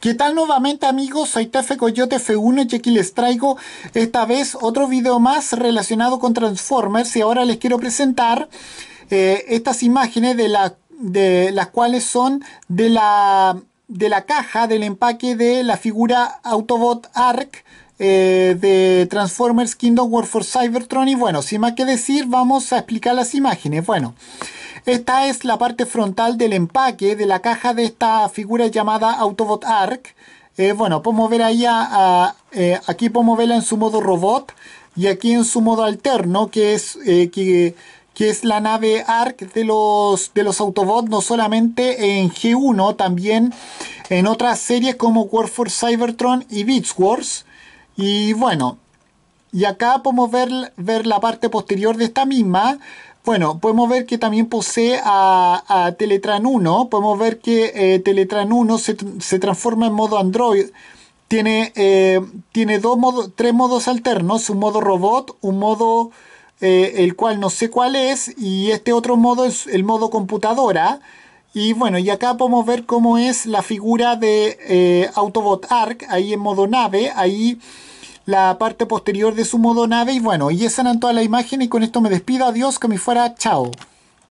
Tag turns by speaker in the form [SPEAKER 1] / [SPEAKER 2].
[SPEAKER 1] ¿Qué tal nuevamente amigos? Soy Tefe Coyote F1 y aquí les traigo esta vez otro video más relacionado con Transformers y ahora les quiero presentar eh, estas imágenes de, de las cuales son de la, de la caja del empaque de la figura Autobot Arc eh, de Transformers Kingdom War for Cybertron y bueno, sin más que decir vamos a explicar las imágenes. Bueno... Esta es la parte frontal del empaque de la caja de esta figura llamada Autobot Ark. Eh, bueno, podemos ver allá eh, aquí podemos verla en su modo robot y aquí en su modo alterno, que es, eh, que, es la nave ARC de los, de los Autobots, no solamente en G1, también en otras series como War for Cybertron y Beats Wars. Y bueno, y acá podemos ver, la parte posterior de esta misma. Bueno, podemos ver que también posee a, Teletran 1. Podemos ver que eh, Teletran 1 se, transforma en modo Android. Tiene, eh, tiene dos tres modos alternos, un modo robot, un modo eh, el cual no sé cuál es, y este otro modo es el modo computadora. Y bueno, y acá podemos ver cómo es la figura de Autobot Arc, ahí en modo nave, ahí la parte posterior de su modo nada. Y bueno, y esa eran todas las imagen. Y con esto me despido. Adiós, que me fuera. Chao.